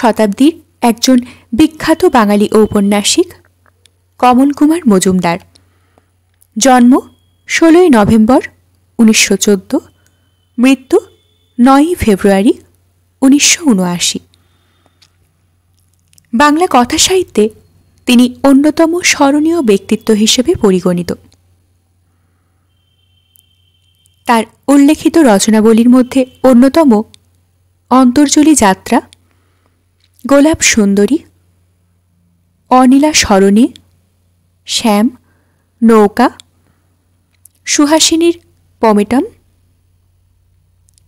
শতাব্দীর একজন বিখ্যাত বাঙালি ঔপন্যাসিক কমল কুমার মজুমদার জন্ম ষোলোই নভেম্বর উনিশশো চোদ্দো মৃত্যু নয়ই ফেব্রুয়ারি উনিশশো উনআশি বাংলা কথা সাহিত্যে তিনি অন্যতম স্মরণীয় ব্যক্তিত্ব হিসেবে পরিগণিত তার উল্লেখিত রচনাবলীর মধ্যে অন্যতম অন্তর্জলী যাত্রা গোলাপ সুন্দরী অনিলা স্মরণী শ্যাম নৌকা সুহাসিনীর পমেটন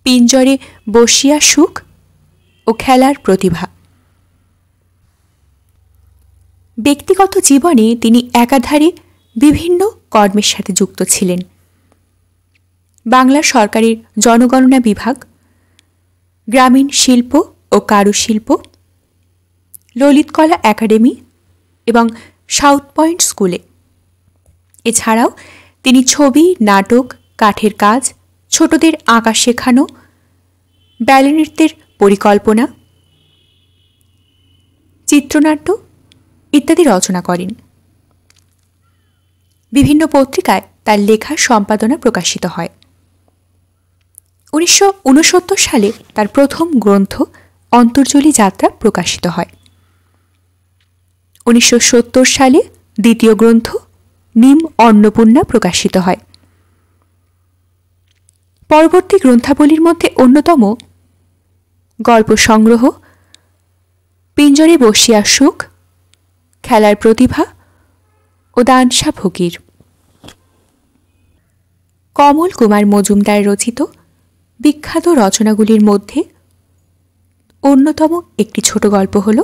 পিঞ্জরে বসিয়া সুখ ও খেলার প্রতিভা ব্যক্তিগত জীবনে তিনি একাধারে বিভিন্ন কর্মের সাথে যুক্ত ছিলেন বাংলা সরকারের জনগণনা বিভাগ গ্রামীণ শিল্প ও কারুশিল্প ললিতকলা একাডেমি এবং সাউথ পয়েন্ট স্কুলে এছাড়াও তিনি ছবি নাটক কাঠের কাজ ছোটদের আঁকা শেখানো ব্যালে নৃত্যের পরিকল্পনা চিত্রনাট্য ইত্যাদি রচনা করেন বিভিন্ন পত্রিকায় তার লেখা সম্পাদনা প্রকাশিত হয় উনিশশো সালে তার প্রথম গ্রন্থ অন্তর্জলী যাত্রা প্রকাশিত হয় উনিশশো সালে দ্বিতীয় গ্রন্থ নিম অন্নপূর্ণা প্রকাশিত হয় পরবর্তী গ্রন্থাবলীর মধ্যে অন্যতম গল্প সংগ্রহ পিঞ্জরে বসিয়া সুখ খেলার প্রতিভা ও দানসা ফকির কমল কুমার মজুমদার রচিত বিখ্যাত রচনাগুলির মধ্যে অন্যতম একটি ছোট গল্প হলো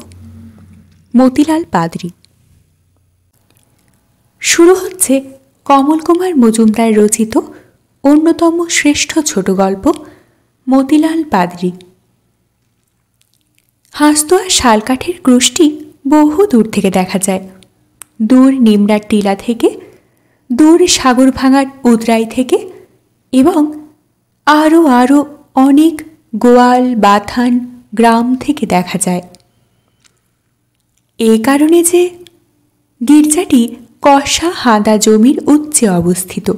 মতিলাল পাদ্রি শুরু হচ্ছে কমল কুমার মজুমদার রচিত অন্যতম শ্রেষ্ঠ ছোট গল্প মতিলাল পাদ্রি হাঁসদোয়া শালকাঠের ক্রুষ্টি বহু দূর থেকে দেখা যায় দূর নিমড়ার টিলা থেকে দূর সাগর ভাঙার উদরাই থেকে এবং আরও আরও অনেক গোয়াল বাথান গ্রাম থেকে দেখা যায় এ কারণে যে গির্জাটি কষা হাঁদা জমির উচ্চে অবস্থিত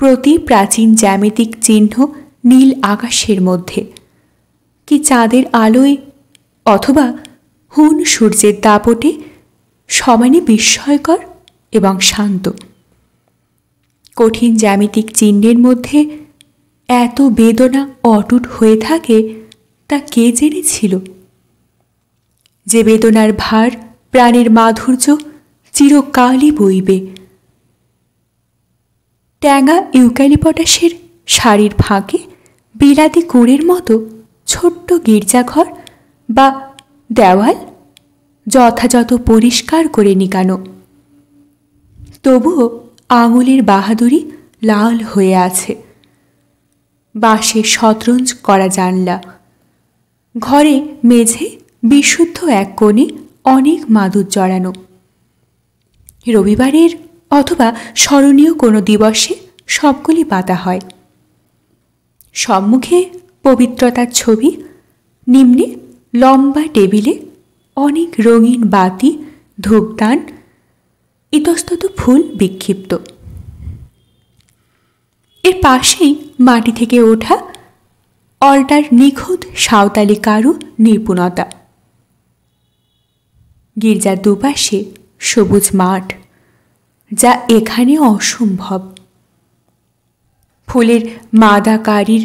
প্রতি প্রাচীন জ্যামিতিক চিহ্ন নীল আকাশের মধ্যে কি চাঁদের আলোয় অথবা হুন সূর্যের দাপটে সমানে বিস্ময়কর এবং শান্ত কঠিন জ্যামিতিক চিহ্নের মধ্যে এত বেদনা অটুট হয়ে থাকে তা কে জেনেছিল যে বেদনার ভার প্রাণের মাধুর্য চিরকালই বইবে ট্যাঙা ইউক্যালিপটাসের শাড়ির ফাঁকে বিলাতি কুড়ের মতো ছোট্ট গির্জাঘর বা দেওয়াল যথাযথ পরিষ্কার করে নিকানো তবুও আঙুলের বাহাদুরি লাল হয়ে আছে বাঁশের শতরঞ্জ করা জানলা ঘরে মেঝে বিশুদ্ধ এক কোণে অনেক মাদুর জড়ানো রবিবারের অথবা স্মরণীয় কোনো দিবসে সবগুলি পাতা হয় সম্মুখে পবিত্রতার ছবি নিম্নে লম্বা টেবিলে অনেক রঙিন বাতি ধূপদান ইতস্তত ফুল বিক্ষিপ্ত এর পাশেই মাটি থেকে ওঠা অল্টার নিখুঁত সাঁওতালি কারু নিপুণতা গির্জার দুপাশে সবুজ মাঠ যা এখানে অসম্ভব ফুলের মাদাকারীর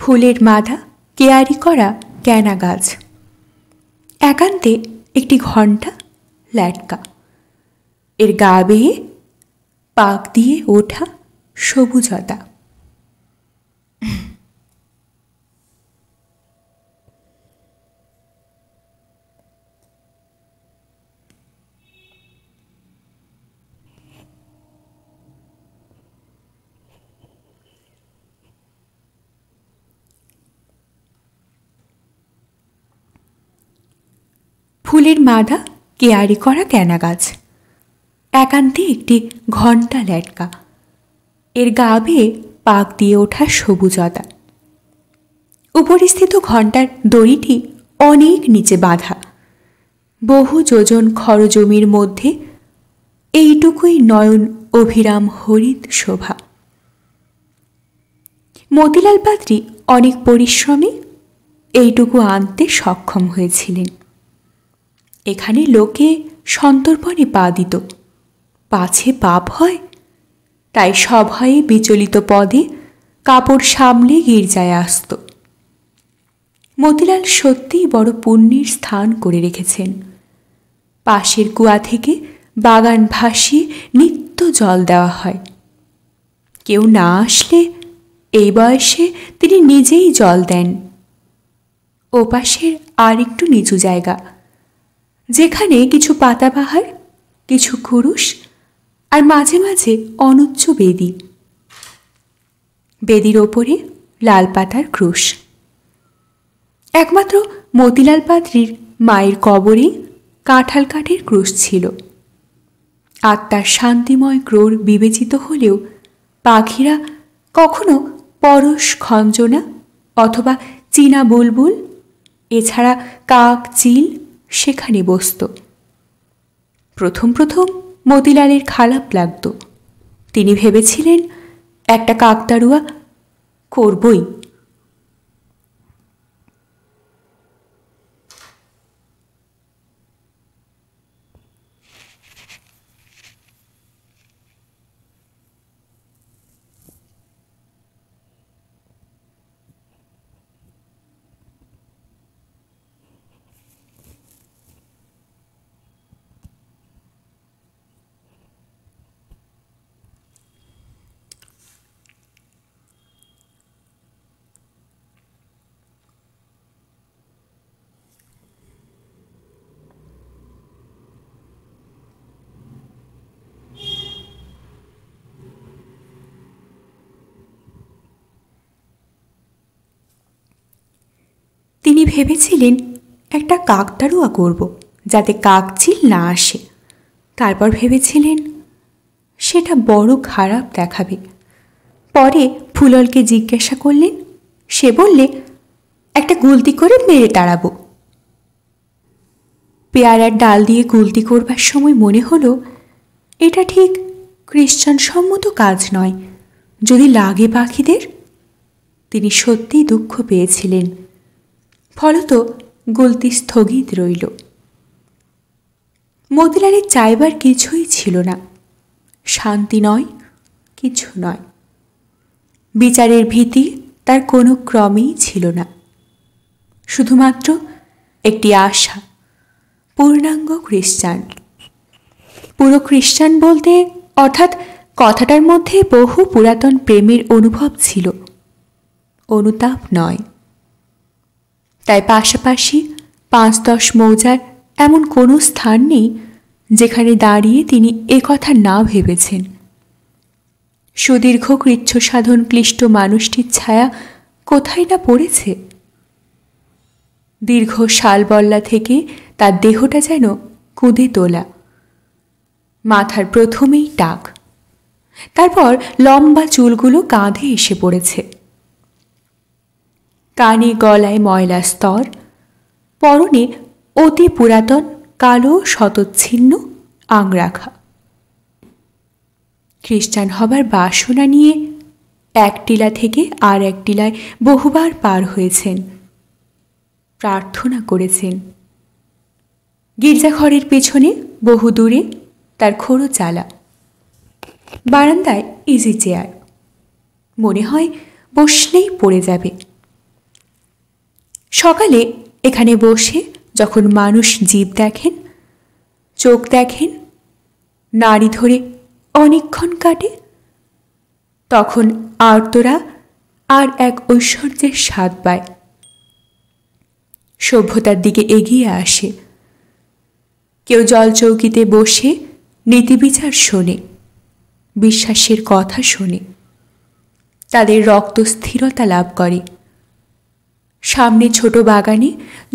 ফুলের মাথা কেয়ারি করা ক্যানা গাছ একান্তে একটি ঘণ্টা ল্যাটকা এর গা বেয়ে পাক দিয়ে ওঠা সবুজতা ফুলের মাদা কেয়ারি করা ক্যানা গাছ একান্তে একটি ঘণ্টা ল্যাটকা এর গা বেয়ে পাক দিয়ে ওঠা সবুজতা উপরিস্থিত ঘন্টার দড়িটি অনেক নিচে বাঁধা বহু যোজন খরজমির মধ্যে এইটুকুই নয়ন অভিরাম হরিত শোভা মতিলাল পাত্রী অনেক পরিশ্রমে এইটুকু আনতে সক্ষম হয়েছিলেন এখানে লোকে সন্তর্পণে পা দিত পাছে পাপ হয় তাই সভায় বিচলিত পদে কাপড় সামলে গির্জায় আসত মতিলাল সত্যিই বড় পুণ্যের স্থান করে রেখেছেন পাশের কুয়া থেকে বাগান ভাসিয়ে নিত্য জল দেওয়া হয় কেউ না আসলে এই বয়সে তিনি নিজেই জল দেন ওপাশের আর একটু নিচু জায়গা যেখানে কিছু পাতাবাহার কিছু কুরুশ আর মাঝে মাঝে অনুচ্চ বেদি বেদির ওপরে লাল পাতার ক্রুশ একমাত্র মতিলাল পাত্রীর মায়ের কবরে কাঁঠাল কাঠের ক্রুশ ছিল আত্মার শান্তিময় ক্রোর বিবেচিত হলেও পাখিরা কখনো পরশ খঞ্জনা অথবা চীনা বুলবুল এছাড়া কাক চিল সেখানে বসত প্রথম প্রথম মতিলালের খারাপ লাগত তিনি ভেবেছিলেন একটা কাকতারুয়া করবই ভেবেছিলেন একটা কাকতারুয়া করব যাতে কাকচিল না আসে তারপর ভেবেছিলেন সেটা বড় খারাপ দেখাবে পরে ফুললকে জিজ্ঞাসা করলেন সে বললে একটা গুলতি করে মেরে তাড়াব পেয়ারার ডাল দিয়ে গুলতি করবার সময় মনে হলো এটা ঠিক খ্রিস্টান সম্মত কাজ নয় যদি লাগে পাখিদের তিনি সত্যিই দুঃখ পেয়েছিলেন ফলত গলতি স্থগিত রইল মতিলালের চাইবার কিছুই ছিল না শান্তি নয় কিছু নয় বিচারের ভীতি তার কোনো ক্রমেই ছিল না শুধুমাত্র একটি আশা পূর্ণাঙ্গ খ্রিস্টান পুরো খ্রিস্টান বলতে অর্থাৎ কথাটার মধ্যে বহু পুরাতন প্রেমের অনুভব ছিল অনুতাপ নয় তাই পাশাপাশি পাঁচ দশ মৌজার এমন কোনো স্থান নেই যেখানে দাঁড়িয়ে তিনি একথা না ভেবেছেন সুদীর্ঘ কৃচ্ছসাধন ক্লিষ্ট মানুষটির ছায়া কোথায় না পড়েছে দীর্ঘ শালবল্লা থেকে তার দেহটা যেন কুঁদে তোলা মাথার প্রথমেই টাক তারপর লম্বা চুলগুলো কাঁধে এসে পড়েছে কানে গলায় ময়লা স্তর পরনে অতি পুরাতন কালো শতচ্ছিন্ন আংরাখা খ্রিস্টান হবার বাসনা নিয়ে এক টিলা থেকে আর এক টিলায় বহুবার পার হয়েছেন প্রার্থনা করেছেন গির্জাঘরের পেছনে বহু দূরে তার খোড়ো চালা বারান্দায় ইজি চেয়ার মনে হয় বসলেই পড়ে যাবে সকালে এখানে বসে যখন মানুষ জীব দেখেন চোখ দেখেন নাড়ি ধরে অনেকক্ষণ কাটে তখন আর্তরা আর এক ঐশ্বর্যের স্বাদ পায় সভ্যতার দিকে এগিয়ে আসে কেউ জলচৌকিতে বসে নীতিবিচার শোনে বিশ্বাসের কথা শোনে তাদের রক্ত স্থিরতা লাভ করে সামনে ছোট বাগানে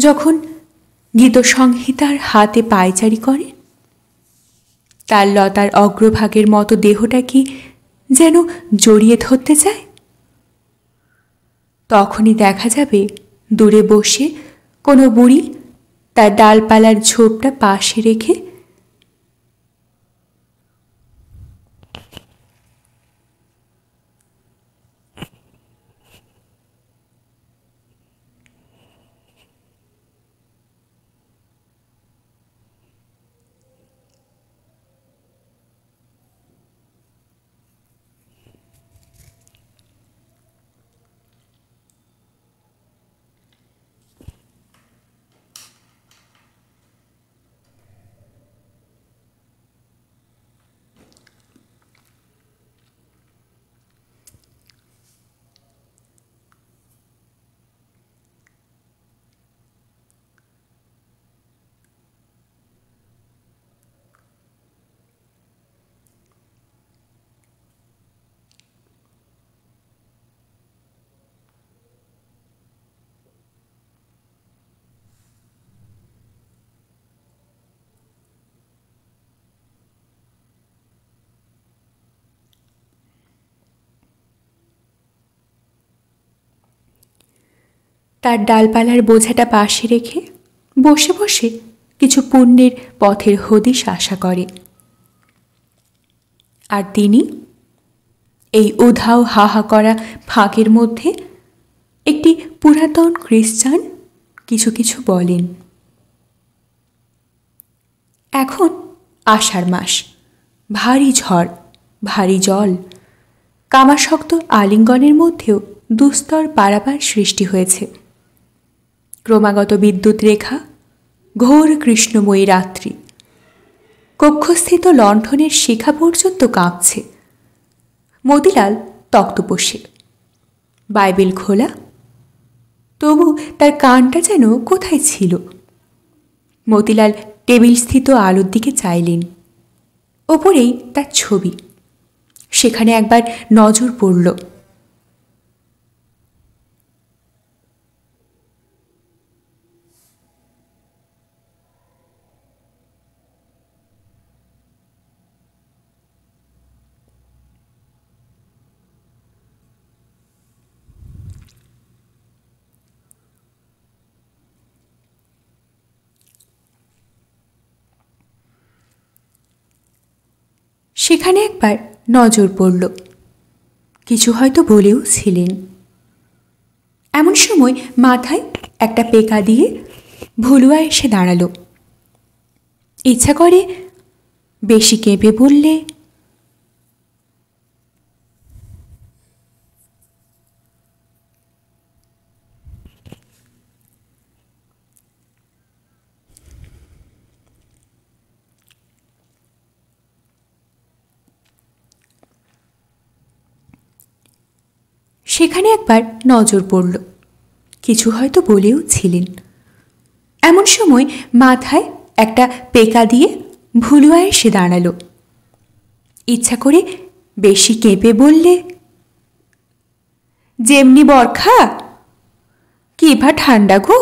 যখন গীতসংহিতার হাতে পায়চারি করে তার লতার অগ্রভাগের মতো দেহটা কি যেন জড়িয়ে ধরতে চায় তখনই দেখা যাবে দূরে বসে কোনো বুড়ি তার ডালপালার ঝোপটা পাশে রেখে তার ডালপালার বোঝাটা পাশে রেখে বসে বসে কিছু পুণ্যের পথের হদিশ আশা করে আর তিনি এই উধাও হা হা করা ফাঁকের মধ্যে একটি পুরাতন খ্রিস্টান কিছু কিছু বলেন এখন আষাঢ় মাস ভারী ঝড় ভারী জল কামাশক্ত আলিঙ্গনের মধ্যেও দুস্তর পারাপার সৃষ্টি হয়েছে ক্রমাগত বিদ্যুৎ রেখা ঘোর কৃষ্ণময়ী রাত্রি কক্ষস্থিত লণ্ঠনের শিখা পর্যন্ত কাঁপছে মতিলাল তক্তপোষে বাইবেল খোলা তবু তার কানটা যেন কোথায় ছিল মতিলাল টেবিলস্থিত আলোর দিকে চাইলেন ওপরেই তার ছবি সেখানে একবার নজর পড়ল সেখানে একবার নজর পড়ল কিছু হয়তো বলেও ছিলেন এমন সময় মাথায় একটা পেকা দিয়ে ভুলুয়া এসে দাঁড়ালো ইচ্ছা করে বেশি কেঁপে বললে সেখানে একবার নজর পড়ল কিছু হয়তো বলেও ছিলেন এমন সময় মাথায় একটা পেকা দিয়ে ভুলুয়া এসে দাঁড়াল ইচ্ছা করে বেশি কেঁপে বললে যেমনি বরখা কিভা ঠান্ডা গো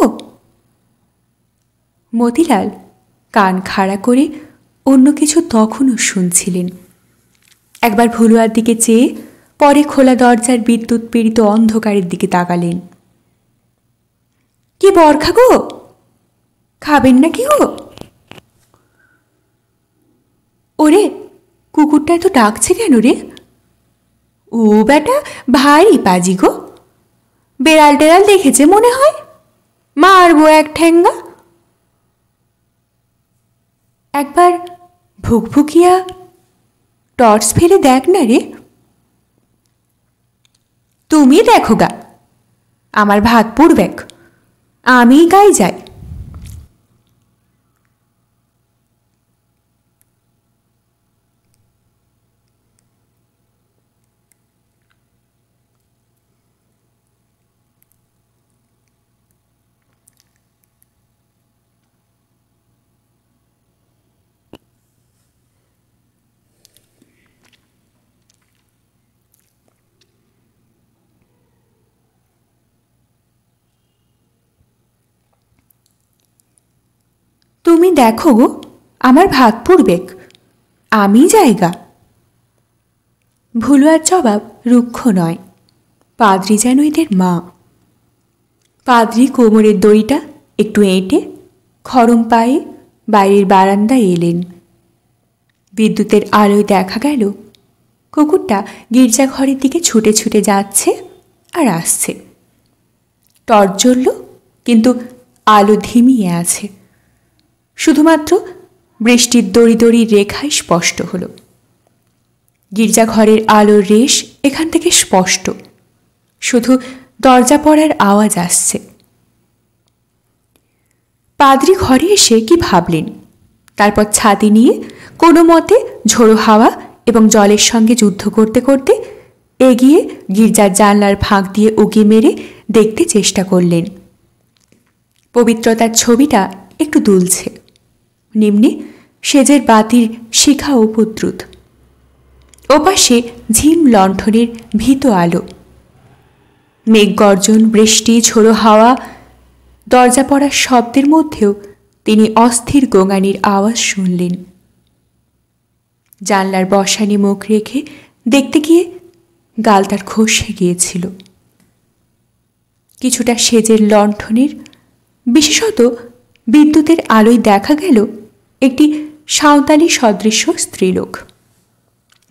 মতিলাল কান খাড়া করে অন্য কিছু তখনও শুনছিলেন একবার ভুলুয়ার দিকে চেয়ে পরে খোলা দরজার বিদ্যুৎ পীড়িত অন্ধকারের দিকে তাকালেন কি বরখা গো খাবেন না কি ওরে কুকুরটা তো ডাকছে কেন রে ও বেটা ভারী পাজি গো বেড়াল টেড়াল দেখেছে মনে হয় মারবো এক ঠেঙ্গা একবার ভুকভুকিয়া টর্চ ফেলে দেখ না রে তুমি দেখো গা আমার ভাগ পুড়বেক আমি গাই যাই তুমি দেখো গো আমার ভাগ পড়বেক আমি জায়গা ভুলুয়ার জবাব রুক্ষ নয় পাদ্রি যেন এদের মা পাদ্রি কোমরের দড়িটা একটু এঁটে খরম পায়ে বাইরের বারান্দায় এলেন বিদ্যুতের আলোয় দেখা গেল কুকুরটা গির্জাঘরের দিকে ছুটে ছুটে যাচ্ছে আর আসছে টর্চ জ্বলল কিন্তু আলো ধিমিয়ে আছে শুধুমাত্র বৃষ্টির দড়ি দড়ি রেখায় স্পষ্ট হল গির্জাঘরের আলোর রেশ এখান থেকে স্পষ্ট শুধু দরজা পড়ার আওয়াজ আসছে পাদ্রি ঘরে এসে কি ভাবলেন তারপর ছাতি নিয়ে কোনো মতে ঝোড়ো হাওয়া এবং জলের সঙ্গে যুদ্ধ করতে করতে এগিয়ে গির্জার জানলার ফাঁক দিয়ে উকি মেরে দেখতে চেষ্টা করলেন পবিত্রতার ছবিটা একটু দুলছে নিম্নে সেজের বাতির শিখা ও পুত্রুত ওপাশে ঝিম লণ্ঠনের ভীত আলো মেঘ গর্জন বৃষ্টি ঝোড়ো হাওয়া দরজা পড়ার শব্দের মধ্যেও তিনি অস্থির গোঙানির আওয়াজ শুনলেন জানলার বসানি মুখ রেখে দেখতে গিয়ে গাল তার খসে গিয়েছিল কিছুটা সেজের লণ্ঠনের বিশেষত বিদ্যুতের আলোয় দেখা গেল একটি সাঁওতালি সদৃশ্য স্ত্রীলোক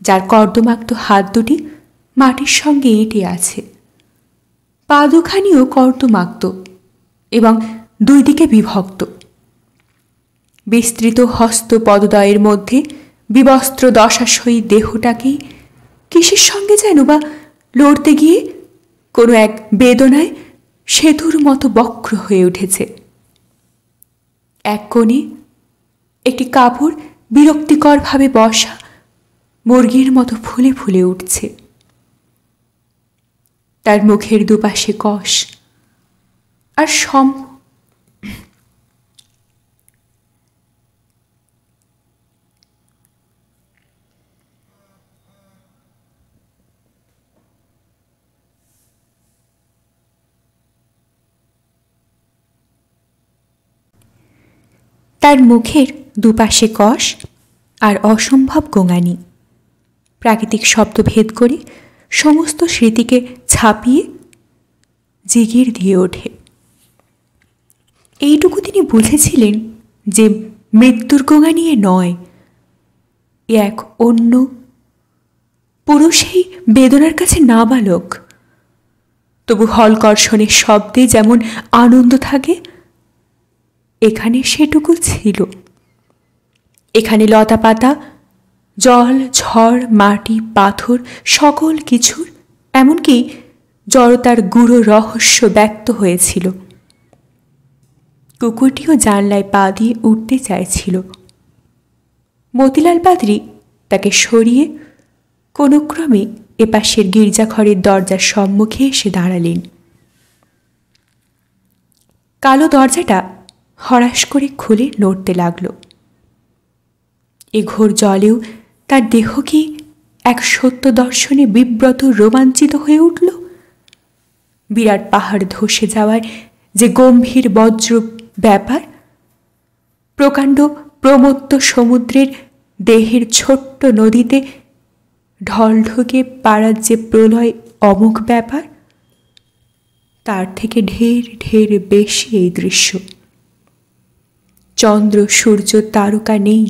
যার কর্দমাক্ত হাত দুটি মাটির সঙ্গে এঁটে আছে পাদুখানিও কর্দমাক্ত এবং দুই দিকে বিভক্ত বিস্তৃত হস্ত পদদয়ের মধ্যে বিবস্ত্র দশাশয়ী দেহটাকেই কিসের সঙ্গে যেন বা লড়তে গিয়ে কোনো এক বেদনায় সেতুর মতো বক্র হয়ে উঠেছে এক কোণে একটি কাপড় বিরক্তিকরভাবে বসা মুরগির মতো ফুলে ফুলে উঠছে তার মুখের দুপাশে কষ আর সম তার মুখের দুপাশে কষ আর অসম্ভব গোঙানি প্রাকৃতিক শব্দ ভেদ করে সমস্ত স্মৃতিকে ছাপিয়ে জিগির দিয়ে ওঠে এইটুকু তিনি বুঝেছিলেন যে মৃত্যুর গোঙা নিয়ে নয় এক অন্য পুরুষেই বেদনার কাছে নাবালক তবু হলকর্ষণের শব্দে যেমন আনন্দ থাকে এখানে সেটুকু ছিল এখানে লতা পাতা জল ঝড় মাটি পাথর সকল কিছুর এমনকি জড়তার গুঁড়ো রহস্য ব্যক্ত হয়েছিল কুকুরটিও জানলায় পা দিয়ে উঠতে চাইছিল মতিলাল পাদ্রি তাকে সরিয়ে কোনো ক্রমে এপাশের গির্জাঘরের দরজার সম্মুখে এসে দাঁড়ালেন কালো দরজাটা হরাশ করে খুলে নড়তে লাগলো এ ঘোর জলেও তার দেহ কি এক সত্য দর্শনে বিব্রত রোমাঞ্চিত হয়ে উঠল বিরাট পাহাড় ধসে যাওয়ার যে গম্ভীর বজ্র ব্যাপার প্রকাণ্ড প্রমত্ত সমুদ্রের দেহের ছোট্ট নদীতে ঢল ঢকে পাড়ার যে প্রলয় অমুক ব্যাপার তার থেকে ঢের ঢের বেশি এই দৃশ্য চন্দ্র সূর্য তারকা নেই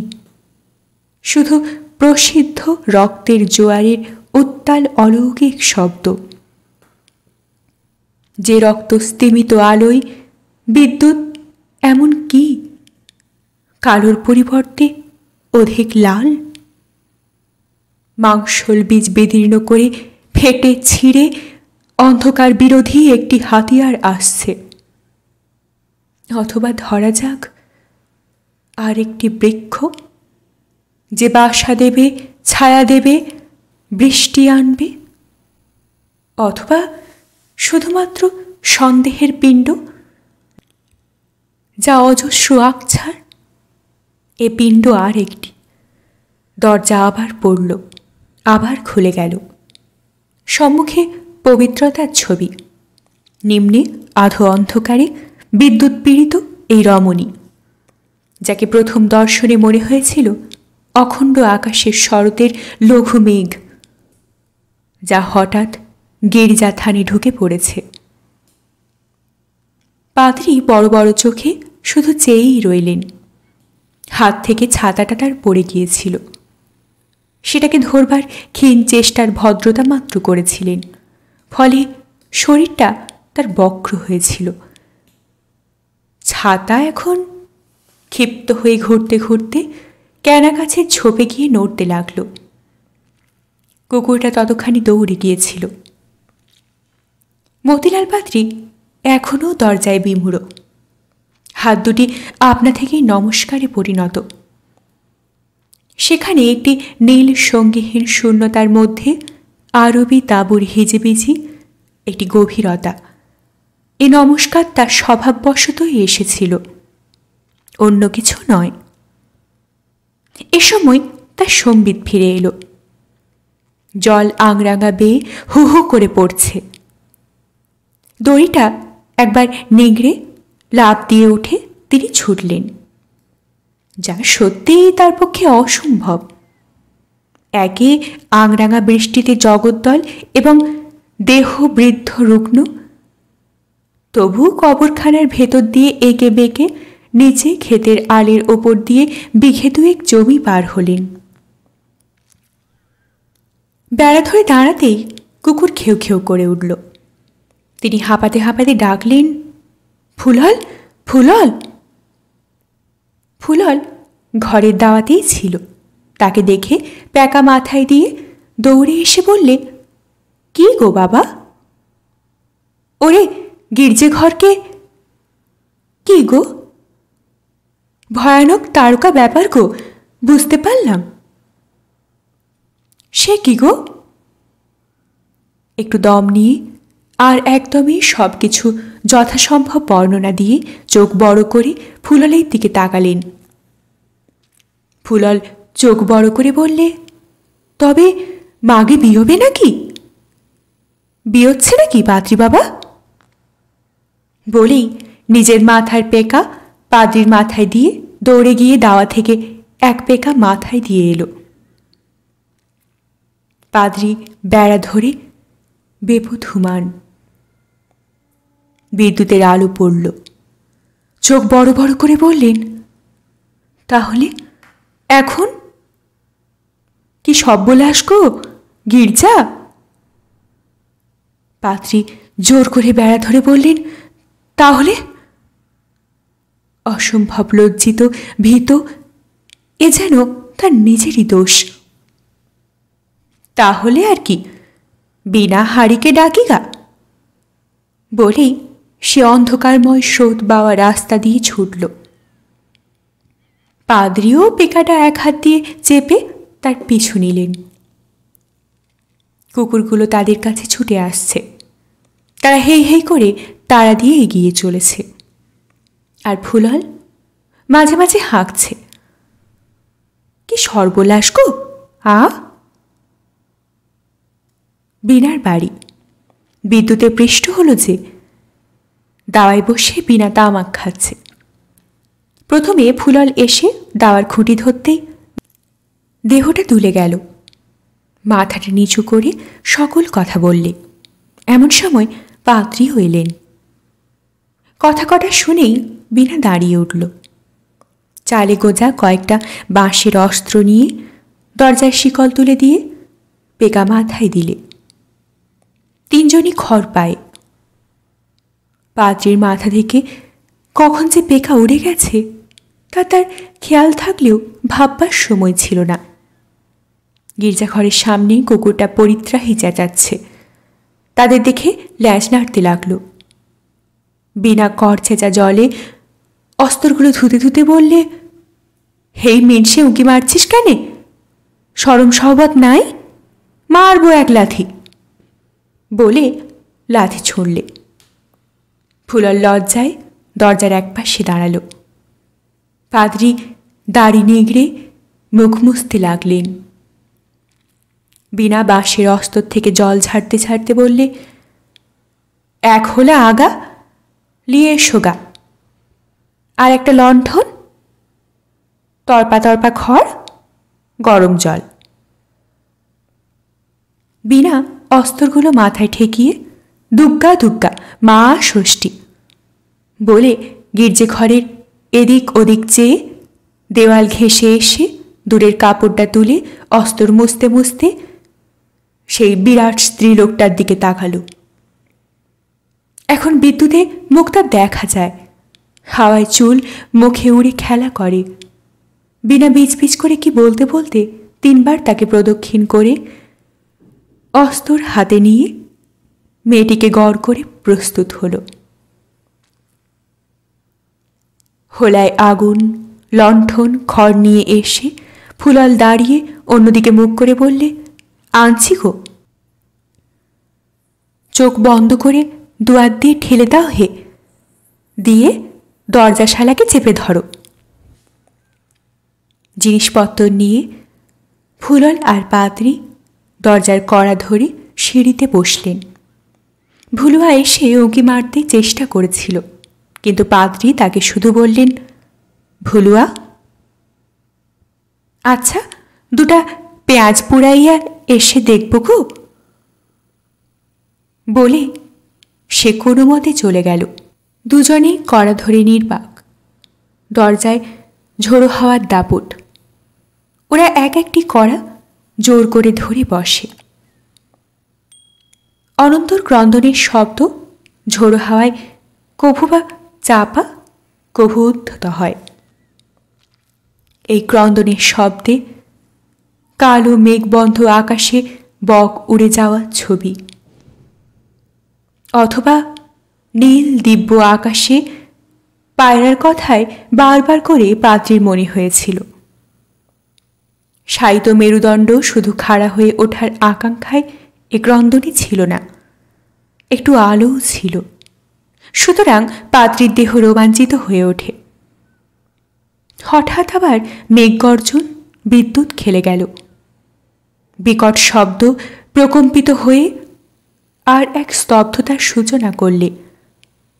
শুধু প্রসিদ্ধ রক্তের জোয়ারের উত্তাল অলৌকিক শব্দ যে রক্ত স্তিমিত আলোয় বিদ্যুৎ এমন কি কালোর পরিবর্তে অধিক লাল মাংসল বীজ বিদীর্ণ করে ফেটে ছিঁড়ে অন্ধকার বিরোধী একটি হাতিয়ার আসছে অথবা ধরা যাক আর একটি বৃক্ষ যে বাসা দেবে ছায়া দেবে বৃষ্টি আনবে অথবা শুধুমাত্র সন্দেহের পিণ্ড যা অজস্র আকছার এ পিণ্ড আর একটি দরজা আবার পড়ল আবার খুলে গেল সম্মুখে পবিত্রতার ছবি নিম্নে আধো অন্ধকারে বিদ্যুৎ পীড়িত এই রমণী যাকে প্রথম দর্শনে মনে হয়েছিল অখণ্ড আকাশের শরতের লঘু মেঘ যা হঠাৎ গির্জা থানে ঢুকে পড়েছে পাদ্রি বড় বড় চোখে শুধু চেয়েই রইলেন হাত থেকে ছাতাটা তার পড়ে গিয়েছিল সেটাকে ধরবার ক্ষীণ চেষ্টার ভদ্রতা মাত্র করেছিলেন ফলে শরীরটা তার বক্র হয়েছিল ছাতা এখন ক্ষিপ্ত হয়ে ঘুরতে ঘুরতে ক্যানা কাছে ছোপে গিয়ে নড়তে লাগলো কুকুরটা ততখানি দৌড়ে গিয়েছিল মতিলাল পাত্রী এখনও দরজায় বিমুড়ো হাত দুটি আপনা থেকেই নমস্কারে পরিণত সেখানে একটি নীল সঙ্গীহীন শূন্যতার মধ্যে আরবি তাবুর হিজিবিজি একটি গভীরতা এ নমস্কার তার স্বভাববশতই এসেছিল অন্য কিছু নয় এ সময় তার সম্বিত ফিরে এলো জল আংরাঙা বেয়ে হু হু করে পড়ছে দড়িটা একবার নেংড়ে লাভ দিয়ে উঠে তিনি ছুটলেন যা সত্যিই তার পক্ষে অসম্ভব একে আংরাঙা বৃষ্টিতে জগদ্দল এবং দেহ বৃদ্ধ রুগ্ন তবু কবরখানার ভেতর দিয়ে এঁকে বেঁকে নিচে ক্ষেতের আলের ওপর দিয়ে বিঘে দুয়েক জমি পার হলেন বেড়া ধরে দাঁড়াতেই কুকুর খেউ খেউ করে উঠল তিনি হাঁপাতে হাঁপাতে ডাকলেন ফুলল ফুলল ফুলল ঘরের দাওয়াতেই ছিল তাকে দেখে প্যাকা মাথায় দিয়ে দৌড়ে এসে বললে কি গো বাবা ওরে গির্জে ঘরকে কি গো ভয়ানক তারকা ব্যাপার গো বুঝতে পারলাম সে কি গো একটু দম নিয়ে আর একদমই সব কিছু যথাসম্ভব বর্ণনা দিয়ে চোখ বড় করে ফুললের দিকে তাকালেন ফুলল চোখ বড় করে বললে তবে মাগে বিয়োবে নাকি বিয়োচ্ছে নাকি বাবা বলেই নিজের মাথার পেকা পাদ্রির মাথায় দিয়ে দৌড়ে গিয়ে দাওয়া থেকে এক পেকা মাথায় দিয়ে এলো পাদ্রি বেড়া ধরে বেপু ধুমান বিদ্যুতের আলো পড়ল চোখ বড় বড় করে বললেন তাহলে এখন কি সব বলে আসকো গির্জা পাত্রী জোর করে বেড়া ধরে বললেন তাহলে অসম্ভব লজ্জিত ভীত এ যেন তার নিজেরই দোষ তাহলে আর কি বিনা হাড়িকে ডাকিগা বলেই সে অন্ধকারময় স্রোত বাওয়া রাস্তা দিয়ে ছুটল পাদ্রিও পেকাটা এক হাত দিয়ে চেপে তার পিছু নিলেন কুকুরগুলো তাদের কাছে ছুটে আসছে তারা হেই হেই করে তারা দিয়ে এগিয়ে চলেছে আর ফুলল মাঝে মাঝে হাঁকছে কি সর্বলাশ গো আ বিনার বাড়ি বিদ্যুতে পৃষ্ঠ হলো যে দাওয়ায় বসে বিনা তামাক খাচ্ছে প্রথমে ফুলল এসে দাওয়ার খুঁটি ধরতেই দেহটা তুলে গেল মাথাটা নিচু করে সকল কথা বললে এমন সময় পাত্রীও এলেন কথা কটা শুনেই বিনা দাঁড়িয়ে উঠল চালে গোজা কয়েকটা বাঁশের অস্ত্র নিয়ে দরজায় শিকল তুলে দিয়ে পেকা মাথায় দিলে তিনজনই খড় পায় পাত্রের মাথা থেকে কখন যে পেকা উড়ে গেছে তা তার খেয়াল থাকলেও ভাববার সময় ছিল না গির্জাঘরের সামনেই কুকুরটা পরিত্রাহী চেঁচাচ্ছে তাদের দেখে ল্যাজ নাড়তে লাগলো বিনা কর ছেঁচা জলে অস্তরগুলো ধুতে ধুতে বললে হেই মেনসে উঁকি মারছিস কেনে সরম সহবত নাই মারবো এক লাথি বলে লাথি ছুঁড়লে ফুলার লজ্জায় দরজার এক পাশে দাঁড়ালো পাদ্রি দাড়ি নেগড়ে মুখ মুছতে লাগলেন বিনা বাঁশের অস্তর থেকে জল ঝাড়তে ঝাড়তে বললে এক হলে আগা লিয়ে সোগা আর একটা লণ্ঠন তরপা তরপা খড় গরম জল বিনা অস্ত্রগুলো মাথায় ঠেকিয়ে দুগ্গা দুগ্গা মা ষষ্ঠী বলে গির্জে ঘরের এদিক ওদিক চেয়ে দেওয়াল ঘেঁষে এসে দূরের কাপড়টা তুলে অস্ত্র মুছতে মুছতে সেই বিরাট স্ত্রীলোকটার দিকে তাকালো এখন বিদ্যুতে মুখটা দেখা যায় হাওয়ায় চুল মুখে উড়ে খেলা করে বিনা বিচবিচ করে কি বলতে বলতে তিনবার তাকে প্রদক্ষিণ করে অস্তর হাতে নিয়ে মেয়েটিকে গড় করে প্রস্তুত হল হোলায় আগুন লণ্ঠন খড় নিয়ে এসে ফুলাল দাঁড়িয়ে অন্যদিকে মুখ করে বললে আনছি গো চোখ বন্ধ করে দুয়ার দিয়ে ঠেলে দাও হে দিয়ে দরজা শালাকে চেপে ধরো জিনিসপত্র নিয়ে ফুলল আর পাত্রী দরজার কড়া ধরে সিঁড়িতে বসলেন ভুলুয়া এসে উঁকি মারতে চেষ্টা করেছিল কিন্তু পাদ্রি তাকে শুধু বললেন ভুলুয়া আচ্ছা দুটা পেঁয়াজ পুড়াইয়া এসে দেখব গো বলে সে কোনো মতে চলে গেল দুজনেই কড়া ধরে নির্বাক দরজায় ঝোড়ো হাওয়ার দাপট ওরা এক একটি কড়া জোর করে ধরে বসে অনন্তর ক্রন্দনের শব্দ ঝোড়ো হাওয়ায় কভু বা চাপা কভু উদ্ধত হয় এই ক্রন্দনের শব্দে কালো মেঘবন্ধ আকাশে বক উড়ে যাওয়া ছবি অথবা নীল দিব্য আকাশে পায়রার কথায় বারবার করে পাত্রীর মনে হয়েছিল সাইত মেরুদণ্ড শুধু খাড়া হয়ে ওঠার আকাঙ্ক্ষায় এ ক্রন্দনই ছিল না একটু আলোও ছিল সুতরাং পাত্রীর দেহ রোমাঞ্চিত হয়ে ওঠে হঠাৎ আবার মেঘগর্জন বিদ্যুৎ খেলে গেল বিকট শব্দ প্রকম্পিত হয়ে আর এক স্তব্ধতার সূচনা করলে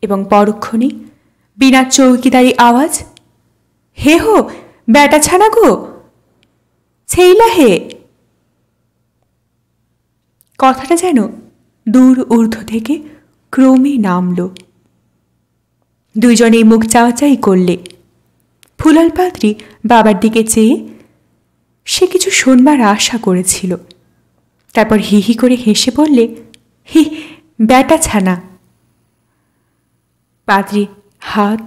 এবং পরক্ষণে বিনা চৌকিদারি আওয়াজ হে হো ব্যাটা ছানা গো সেইলা হে কথাটা যেন দূর ঊর্ধ্ব থেকে ক্রমে নামল দুজনেই মুখ চাওয়াচাই করলে ফুলাল পাত্রী বাবার দিকে চেয়ে সে কিছু শোনবার আশা করেছিল তারপর হিহি করে হেসে পড়লে হি ব্যাটা ছানা পাদ্রি হাত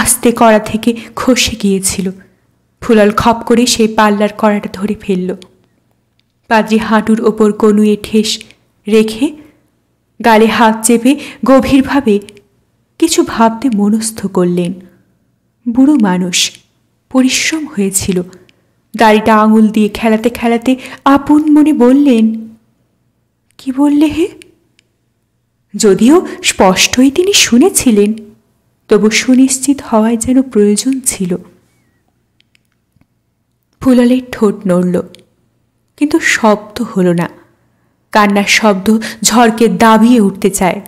আস্তে কড়া থেকে খসে গিয়েছিল ফুলাল খপ করে সেই পাল্লার কড়াটা ধরে ফেলল পাদ্রি হাঁটুর ওপর কনুয়ে ঠেস রেখে গালে হাত চেপে গভীরভাবে কিছু ভাবতে মনস্থ করলেন বুড়ো মানুষ পরিশ্রম হয়েছিল দাড়িটা আঙুল দিয়ে খেলাতে খেলাতে আপন মনে বললেন কি বললে হে যদিও স্পষ্টই তিনি শুনেছিলেন তবু সুনিশ্চিত হওয়ায় যেন প্রয়োজন ছিল ফুললের ঠোঁট নড়ল কিন্তু শব্দ হলো না কান্নার শব্দ ঝড়কে দাবিয়ে উঠতে চায়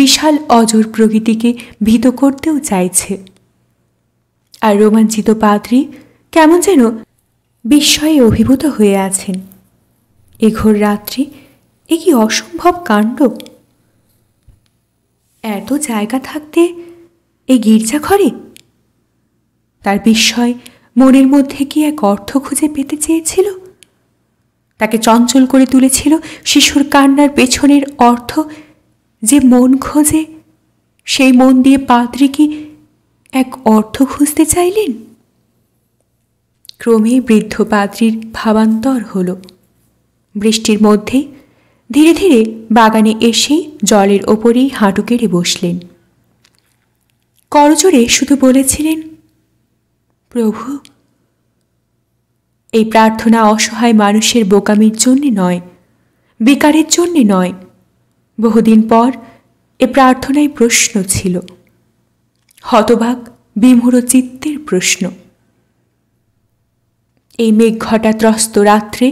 বিশাল অজর প্রকৃতিকে ভীত করতেও চাইছে আর রোমাঞ্চিত পাত্রী কেমন যেন বিস্ময়ে অভিভূত হয়ে আছেন এ ঘোর রাত্রি এ কি অসম্ভব কাণ্ড এত জায়গা থাকতে এই গির্জাঘরে তার বিস্ময় মনের মধ্যে কি এক অর্থ খুঁজে পেতে চেয়েছিল তাকে চঞ্চল করে তুলেছিল শিশুর কান্নার পেছনের অর্থ যে মন খোঁজে সেই মন দিয়ে পাদ্রি কি এক অর্থ খুঁজতে চাইলেন ক্রমে বৃদ্ধ পাদ্রির ভাবান্তর হল বৃষ্টির মধ্যে ধীরে ধীরে বাগানে এসে জলের ওপরেই হাঁটু কেড়ে বসলেন করজোরে শুধু বলেছিলেন প্রভু এই প্রার্থনা অসহায় মানুষের বোকামির জন্যে নয় বেকারের জন্যে নয় বহুদিন পর এ প্রার্থনায় প্রশ্ন ছিল হতবাক বিমূঢ় চিত্তের প্রশ্ন এই মেঘ ঘটা ত্রস্ত রাত্রে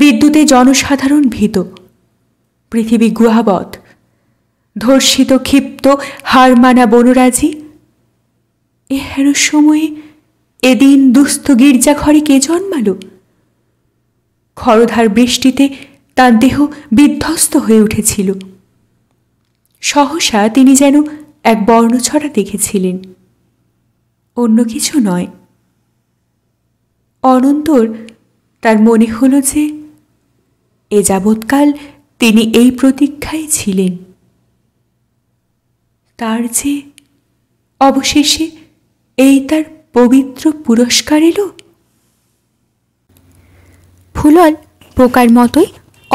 বিদ্যুতে জনসাধারণ ভীত পৃথিবী গুহাবধ ধর্ষিত ক্ষিপ্ত হার মানা বনরাজি এ হেন সময়ে এদিন দুস্থ গির্জাঘরে কে জন্মাল খরধার বৃষ্টিতে তার দেহ বিধ্বস্ত হয়ে উঠেছিল সহসা তিনি যেন এক বর্ণছড়া দেখেছিলেন অন্য কিছু নয় অনন্তর তার মনে হল যে এ যাবৎকাল তিনি এই প্রতীক্ষায় ছিলেন তার যে অবশেষে এই তার পবিত্র পুরস্কার এলো ফুলল পোকার মতোই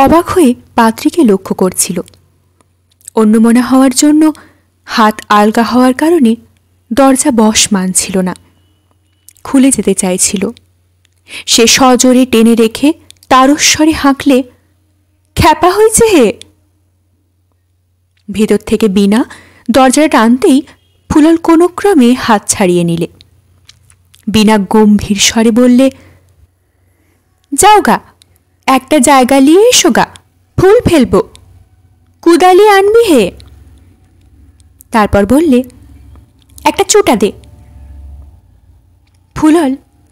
অবাক হয়ে পাত্রীকে লক্ষ্য করছিল অন্যমনা হওয়ার জন্য হাত আলগা হওয়ার কারণে দরজা বশ মানছিল না খুলে যেতে চাইছিল সে সজোরে টেনে রেখে তারস্বরে হাঁকলে খ্যাপা হয়েছে হে ভেতর থেকে বিনা দরজা টানতেই ফুলল কোনো ক্রমে হাত ছাড়িয়ে নিলে বিনা গম্ভীর স্বরে বললে যাও গা একটা জায়গা নিয়ে এসো গা ফুল ফেলব কুদালি আনবি হে তারপর বললে একটা চোটা দে ফুলল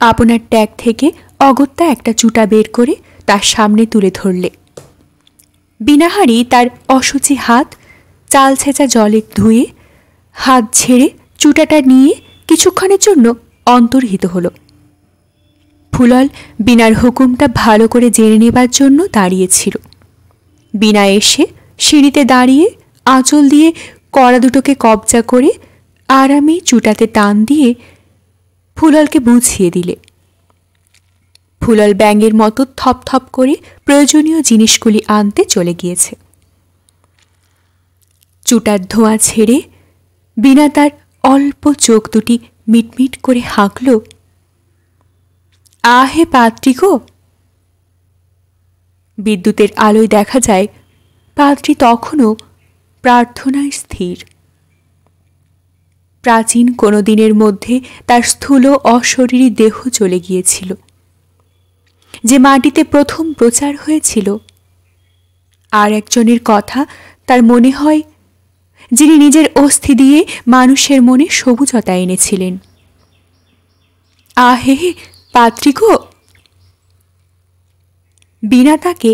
আপনার ট্যাগ থেকে অগত্যা একটা চুটা বের করে তার সামনে তুলে ধরলে বিনাহারি তার অসুচি হাত চাল ছেঁচা জলে ধুয়ে হাত ছেড়ে চুটাটা নিয়ে কিছুক্ষণের জন্য অন্তর্হিত হল ফুলল বিনার হুকুমটা ভালো করে জেনে নেবার জন্য দাঁড়িয়েছিল বিনা এসে সিঁড়িতে দাঁড়িয়ে আঁচল দিয়ে কড়া দুটোকে কবজা করে আরামে চুটাতে টান দিয়ে ফুললকে বুঝিয়ে দিলে ফুলল ব্যাঙের মতো থপথপ করে প্রয়োজনীয় জিনিসগুলি আনতে চলে গিয়েছে চুটার ধোঁয়া ছেড়ে বিনা তার অল্প চোখ দুটি মিটমিট করে হাঁকল আহে পাত্রী গো বিদ্যুতের আলোয় দেখা যায় পাত্রী তখনও প্রার্থনায় স্থির প্রাচীন কোনো দিনের মধ্যে তার স্থূল অশরীরী দেহ চলে গিয়েছিল যে মাটিতে প্রথম প্রচার হয়েছিল আর একজনের কথা তার মনে হয় যিনি নিজের অস্থি দিয়ে মানুষের মনে সবুজতা এনেছিলেন আহে পাত্রিক বিনা তাকে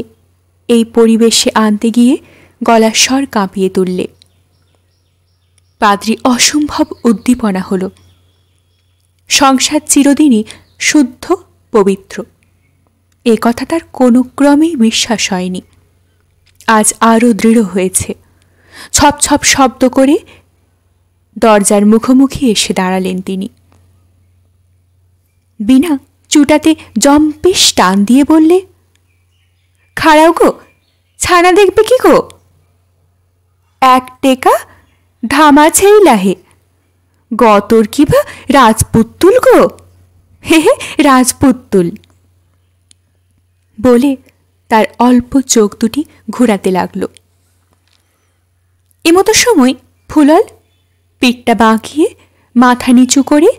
এই পরিবেশে আনতে গিয়ে গলার স্বর কাঁপিয়ে তুললে পাদ্রি অসম্ভব উদ্দীপনা হল সংসার চিরদিনই শুদ্ধ পবিত্র এ কথা তার কোনোক্রমেই বিশ্বাস হয়নি আজ আরও দৃঢ় হয়েছে ছপ ছপ শব্দ করে দরজার মুখোমুখি এসে দাঁড়ালেন তিনি বিনা চুটাতে জম্পেশ টান দিয়ে বললে খাড়াও গো ছানা দেখবে কি গো এক টেকা ধামা ছেই লাহে গতর কি বা রাজপুত্তুল গো হে হে রাজপুত্তুল বলে তার অল্প চোখ দুটি ঘোরাতে লাগল এমতো সময় ফুলল পেটটা বাঁকিয়ে মাথা নিচু করে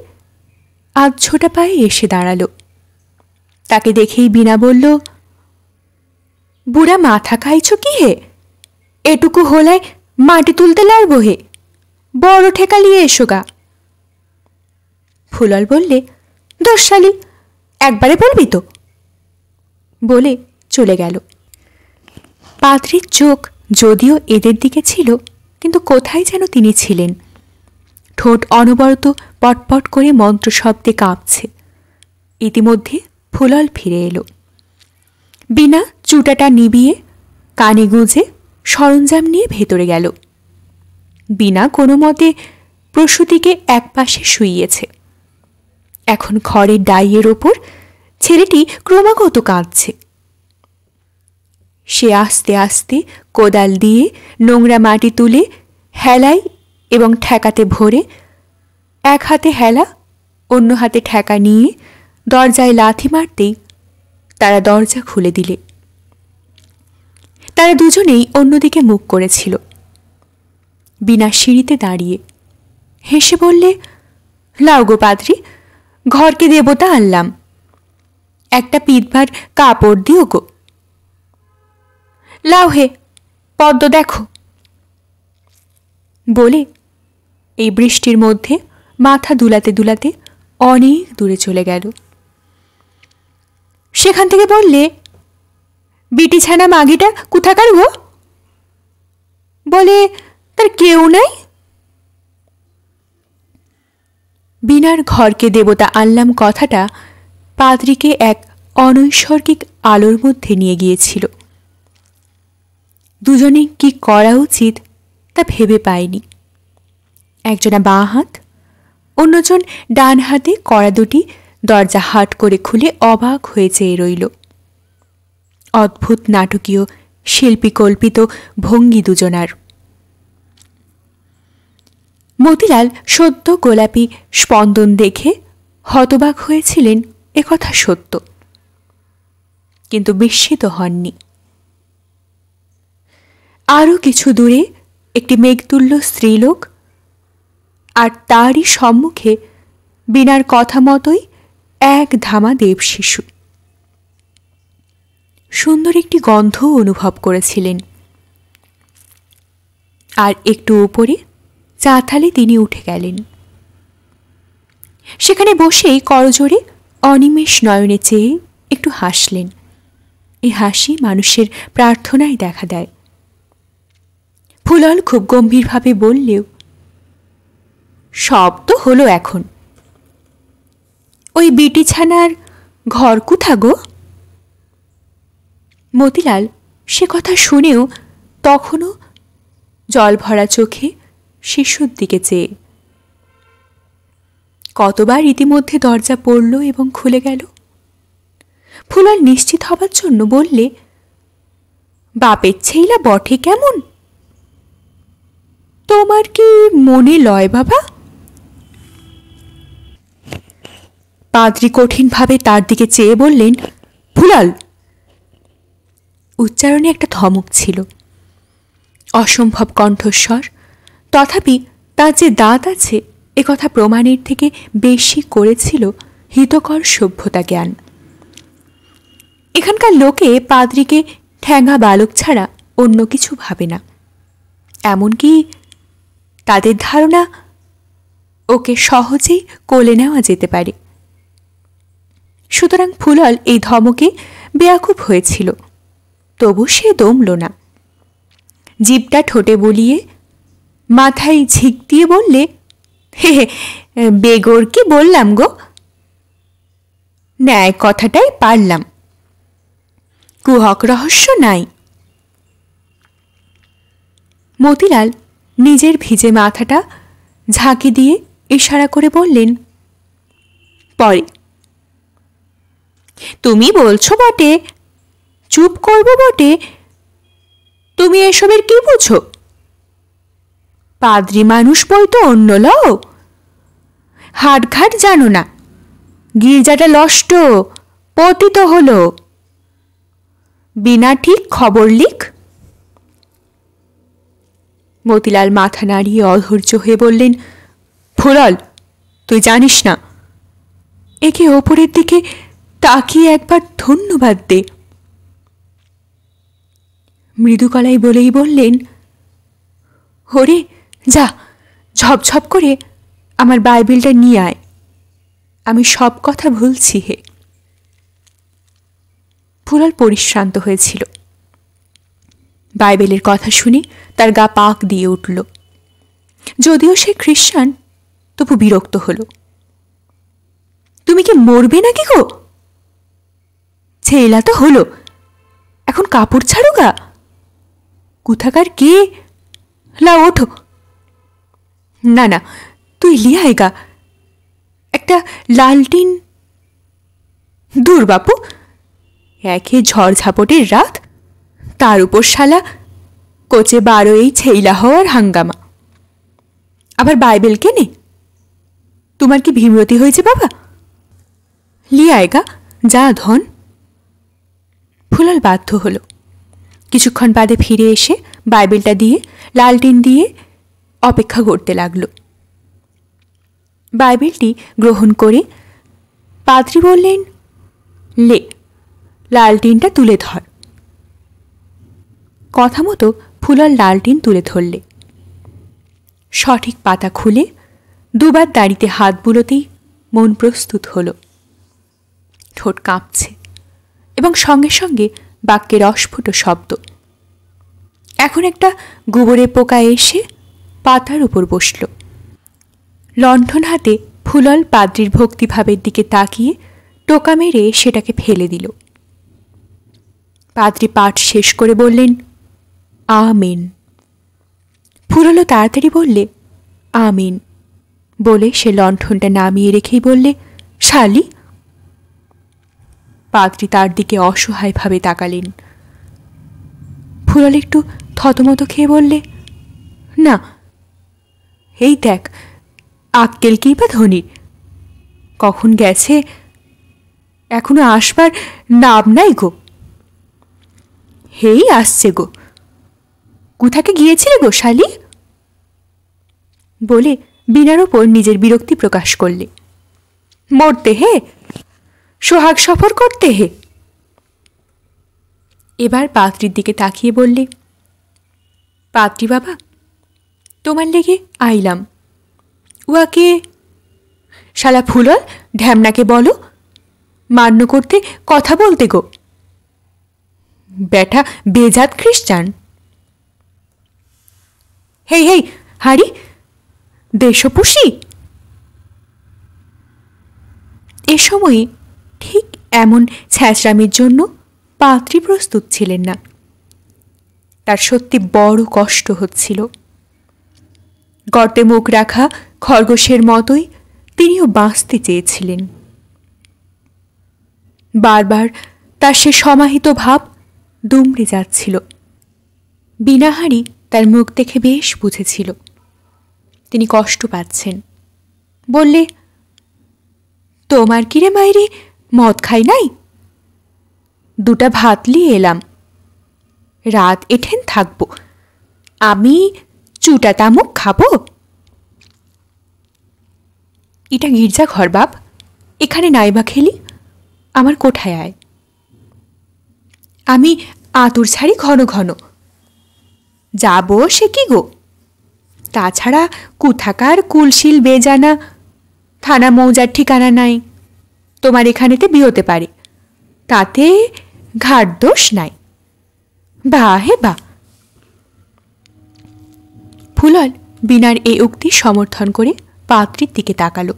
আধ ছোটা পায়ে এসে দাঁড়াল তাকে দেখেই বিনা বলল বুড়া মাথা খাইছ কি হে এটুকু হলায় মাটি তুলতে লাগব হে বড় ঠেকালিয়ে এসো গা ফুলল বললে দোষশালী একবারে বলবি তো বলে চলে গেল পাত্রীর চোখ যদিও এদের দিকে ছিল কিন্তু কোথায় যেন তিনি ছিলেন ঠোঁট অনবরত পটপট করে মন্ত্র শব্দে কাঁপছে ইতিমধ্যে ফুলল ফিরে এলো বিনা চুটাটা নিবিয়ে কানে গুঁজে সরঞ্জাম নিয়ে ভেতরে গেল বিনা কোনো মতে প্রসূতিকে একপাশে শুইয়েছে এখন ঘরের ডাইয়ের ওপর ছেলেটি ক্রমাগত কাঁদছে সে আস্তে আস্তে কোদাল দিয়ে নোংরা মাটি তুলে হেলায় এবং ঠেকাতে ভরে এক হাতে হেলা অন্য হাতে ঠেকা নিয়ে দরজায় লাথি মারতেই তারা দরজা খুলে দিলে তারা দুজনেই অন্যদিকে মুখ করেছিল বিনা সিঁড়িতে দাঁড়িয়ে হেসে বললে লাউগো পাদ্রি ঘরকে দেবতা আনলাম একটা পিঠভার কাপড় দিও গো লাও হে পদ্ম দেখো বলে এই বৃষ্টির মধ্যে মাথা দুলাতে দুলাতে অনেক দূরে চলে গেল সেখান থেকে বললে বিটি ছানা মাগিটা কোথাকার গো বলে তার কেউ নাই বিনার ঘরকে দেবতা আনলাম কথাটা পাদ্রিকে এক অনৈসর্গিক আলোর মধ্যে নিয়ে গিয়েছিল দুজনে কি করা উচিত তা ভেবে পায়নি একজনা বাঁ হাত অন্যজন ডান হাতে কড়া দুটি দরজা হাট করে খুলে অবাক হয়ে চেয়ে রইল অদ্ভুত নাটকীয় শিল্পী কল্পিত ভঙ্গি দুজনার মতিলাল সদ্য গোলাপি স্পন্দন দেখে হতবাক হয়েছিলেন একথা সত্য কিন্তু বিস্মিত হননি আরও কিছু দূরে একটি মেঘতুল্য স্ত্রীলোক আর তারই সম্মুখে বিনার কথা মতোই এক ধামা দেব শিশু সুন্দর একটি গন্ধ অনুভব করেছিলেন আর একটু উপরে চাঁথালে তিনি উঠে গেলেন সেখানে বসেই করজোড়ে অনিমেষ নয়নে চেয়ে একটু হাসলেন এই হাসি মানুষের প্রার্থনায় দেখা দেয় ফুলল খুব গম্ভীরভাবে বললেও সব তো হলো এখন ওই বিটিছানার ঘর কোথা গো মতিলাল সে কথা শুনেও তখনও জল ভরা চোখে শিশুর দিকে চেয়ে কতবার ইতিমধ্যে দরজা পড়ল এবং খুলে গেল ফুলাল নিশ্চিত হবার জন্য বললে বাপের ছেইলা বটে কেমন তোমার কি মনে লয় বাবা পাদ্রি কঠিনভাবে তার দিকে চেয়ে বললেন ফুলাল উচ্চারণে একটা ধমক ছিল অসম্ভব কণ্ঠস্বর তথাপি তার যে দাঁত আছে কথা প্রমাণের থেকে বেশি করেছিল হিতকর সভ্যতা জ্ঞান এখানকার লোকে পাদ্রিকে ঠ্যাঙা বালক ছাড়া অন্য কিছু ভাবে না এমনকি তাদের ধারণা ওকে সহজেই কোলে নেওয়া যেতে পারে সুতরাং ফুলল এই ধমকে বেয়াকুব হয়েছিল তবু সে দমল না জীবটা ঠোঁটে বলিয়ে মাথায় ঝিক দিয়ে বললে বেগরকে বললাম গো ন্যায় কথাটাই পারলাম কুহক রহস্য নাই মতিলাল নিজের ভিজে মাথাটা ঝাঁকি দিয়ে ইশারা করে বললেন পরে তুমি বলছো বটে চুপ করব বটে তুমি এসবের কি বুঝো পাদ্রি মানুষ বই তো অন্য লও হাটঘাট জানো না গির্জাটা লষ্ট পতিত হলো বিনা ঠিক খবর লিখ মতিলাল মাথা নাড়িয়ে অধৈর্য হয়ে বললেন ফুলল তুই জানিস না একে ওপরের দিকে তাকিয়ে একবার ধন্যবাদ দে মৃদুকলাই বলেই বললেন হরে যা ঝপঝপ করে আমার বাইবেলটা নিয়ে আয় আমি সব কথা ভুলছি হে ফুলাল পরিশ্রান্ত হয়েছিল বাইবেলের কথা শুনে তার গা পাক দিয়ে উঠল যদিও সে খ্রিস্টান তবু বিরক্ত হল তুমি কি মরবে নাকি গো ছেলা তো হলো এখন কাপড় ছাড়ো গা কোথাকার কে লা ওঠো না না তুই গা একটা লালটিন দূর বাপু একে ঝড় ঝাপটের রাত তার উপর শালা কোচে বারোই ছেইলা হওয়ার হাঙ্গামা আবার বাইবেল কেনে তোমার কি ভীমরতি হয়েছে বাবা লিয়ায়গা যা ধন ফুলাল বাধ্য হলো কিছুক্ষণ বাদে ফিরে এসে বাইবেলটা দিয়ে লালটিন দিয়ে অপেক্ষা করতে লাগল বাইবেলটি গ্রহণ করে পাদ্রি বললেন লে লালটিনটা তুলে ধর কথা মতো ফুলল লালটিন তুলে ধরলে সঠিক পাতা খুলে দুবার দাড়িতে হাত বুলোতেই মন প্রস্তুত হল ঠোঁট কাঁপছে এবং সঙ্গে সঙ্গে বাক্যের অস্ফুট শব্দ এখন একটা গোবরে পোকা এসে পাতার উপর বসল লণ্ঠন হাতে ফুলল পাদ্রির ভক্তিভাবের দিকে তাকিয়ে টোকা মেরে সেটাকে ফেলে দিল পাদ্রি পাঠ শেষ করে বললেন আমিন ফুলল তাড়াতাড়ি বললে আমিন বলে সে লণ্ঠনটা নামিয়ে রেখেই বললে শালি পাদ্রি তার দিকে অসহায়ভাবে তাকালেন ফুলল একটু থতমত খেয়ে বললে না এই দেখ আক্কেল কি বা ধনী কখন গেছে এখনো আসবার নাম নাই গো হেই আসছে গো কোথাকে গিয়েছিলে গো শালি বলে বিনার ওপর নিজের বিরক্তি প্রকাশ করলে মরতে হে সোহাগ সফর করতে হে এবার পাত্রীর দিকে তাকিয়ে বললে পাত্রী বাবা তোমার লেগে আইলাম উয়াকে শালা ফুলল ঢ্যামনাকে বলো মান্য করতে কথা বলতে গো ব্যাটা বেজাত খ্রিস্টান হেই হেই হাড়ি দেশপুষি এ সময়ে ঠিক এমন ছ্যাঁচরামির জন্য পাত্রী প্রস্তুত ছিলেন না তার সত্যি বড় কষ্ট হচ্ছিল গর্তে মুখ রাখা খরগোশের মতোই তিনিও বাঁচতে চেয়েছিলেন বারবার তার সে সমাহিত ভাব দুমড়ে যাচ্ছিল বিনাহারি তার মুখ দেখে বেশ বুঝেছিল তিনি কষ্ট পাচ্ছেন বললে তোমার কিরে মাইরি মদ খাই নাই দুটা ভাত নিয়ে এলাম রাত এঠেন থাকব আমি চুটা তামুক খাবো এটা গির্জা ঘর বাপ এখানে নাই বা খেলি আমার কোঠায় আয় আমি আতুর ছাড়ি ঘন ঘন যাব সে কি গো তাছাড়া কুথাকার কুলশিল বেজানা থানা মৌজার ঠিকানা নাই তোমার এখানেতে বিয়োতে পারে তাতে ঘাট দোষ নাই বা হে বা ফুলল বিনার এই উক্তি সমর্থন করে পাত্রীর দিকে তাকাল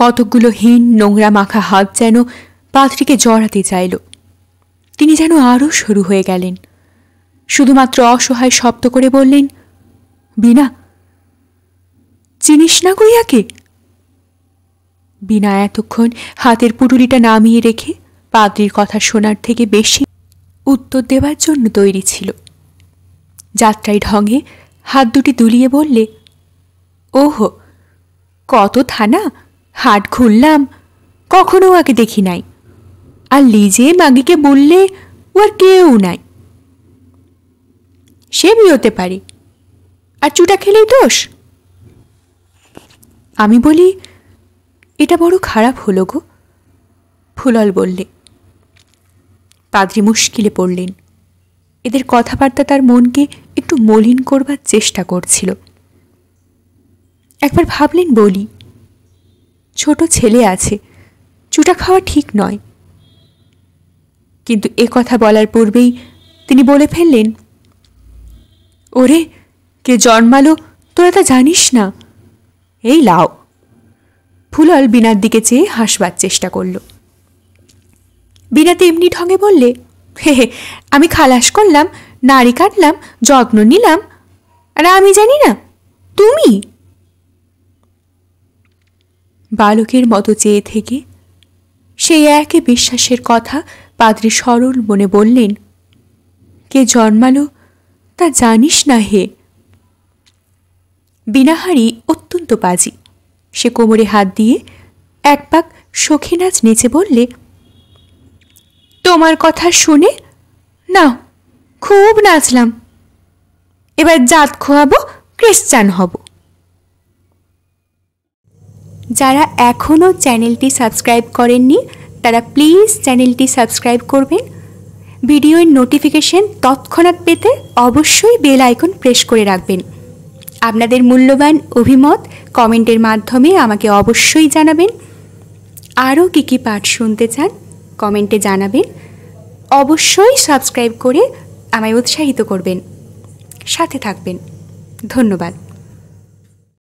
কতকগুলো হীন নোংরা মাখা হাত যেন পাত্রীকে জড়াতে চাইল তিনি যেন আরও শুরু হয়ে গেলেন শুধুমাত্র অসহায় শব্দ করে বললেন বিনা চিনিস না গুইয়াকে বিনা এতক্ষণ হাতের পুটুলিটা নামিয়ে রেখে পাত্রীর কথা শোনার থেকে বেশি উত্তর দেওয়ার জন্য তৈরি ছিল যাত্রায় ঢঙে হাত দুটি দুলিয়ে বললে ওহো কত থানা হাট খুললাম কখনো আগে দেখি নাই আর লিজে মাগিকে বললে ও আর কেউ নাই সে বিয়োতে পারে আর চুটা খেলেই দোষ আমি বলি এটা বড় খারাপ হলো গো ফুলল বললে পাদ্রি মুশকিলে পড়লেন এদের কথাবার্তা তার মনকে একটু মলিন করবার চেষ্টা করছিল একবার ভাবলেন বলি ছোট ছেলে আছে চুটা খাওয়া ঠিক নয় কিন্তু এ কথা বলার পূর্বেই তিনি বলে ফেললেন ওরে কে জন্মালো তোরা তা জানিস না এই লাও ফুলল বিনার দিকে চেয়ে হাসবার চেষ্টা করল বিনাতে এমনি ঢঙে বললে হে হে আমি খালাস করলাম নাড়ি কাটলাম যত্ন নিলাম আর আমি জানি না তুমি বালকের মতো চেয়ে থেকে সেই একে বিশ্বাসের কথা পাদ্রী সরল মনে বললেন কে জন্মালো তা জানিস না হে বিনাহারি অত্যন্ত বাজি সে কোমরে হাত দিয়ে এক পাক নাচ নেচে বললে তোমার কথা শুনে না খুব নাচলাম এবার জাত খোয়াবো খ্রিস্টান হব যারা এখনও চ্যানেলটি সাবস্ক্রাইব করেননি তারা প্লিজ চ্যানেলটি সাবস্ক্রাইব করবেন ভিডিওর নোটিফিকেশন তৎক্ষণাৎ পেতে অবশ্যই বেল আইকন প্রেস করে রাখবেন আপনাদের মূল্যবান অভিমত কমেন্টের মাধ্যমে আমাকে অবশ্যই জানাবেন আরও কী কী পাঠ শুনতে চান কমেন্টে জানাবেন অবশ্যই সাবস্ক্রাইব করে আমায় উৎসাহিত করবেন সাথে থাকবেন ধন্যবাদ